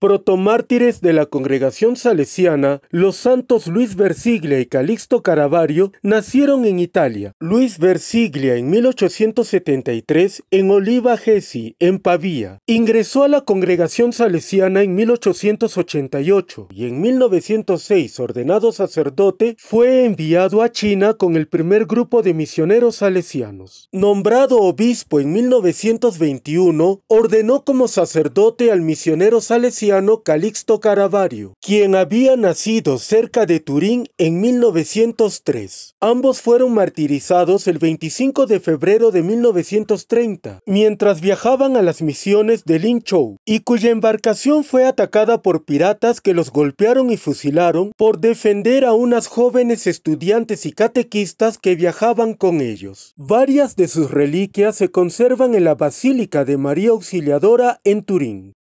Protomártires de la congregación salesiana, los santos Luis Versiglia y Calixto caravario nacieron en Italia. Luis Versiglia en 1873 en Oliva Gesi, en Pavía. Ingresó a la congregación salesiana en 1888 y en 1906, ordenado sacerdote, fue enviado a China con el primer grupo de misioneros salesianos. Nombrado obispo en 1921, ordenó como sacerdote al misionero salesiano Calixto Caravario, quien había nacido cerca de Turín en 1903. Ambos fueron martirizados el 25 de febrero de 1930, mientras viajaban a las misiones de Linchou, y cuya embarcación fue atacada por piratas que los golpearon y fusilaron por defender a unas jóvenes estudiantes y catequistas que viajaban con ellos. Varias de sus reliquias se conservan en la Basílica de María Auxiliadora en Turín.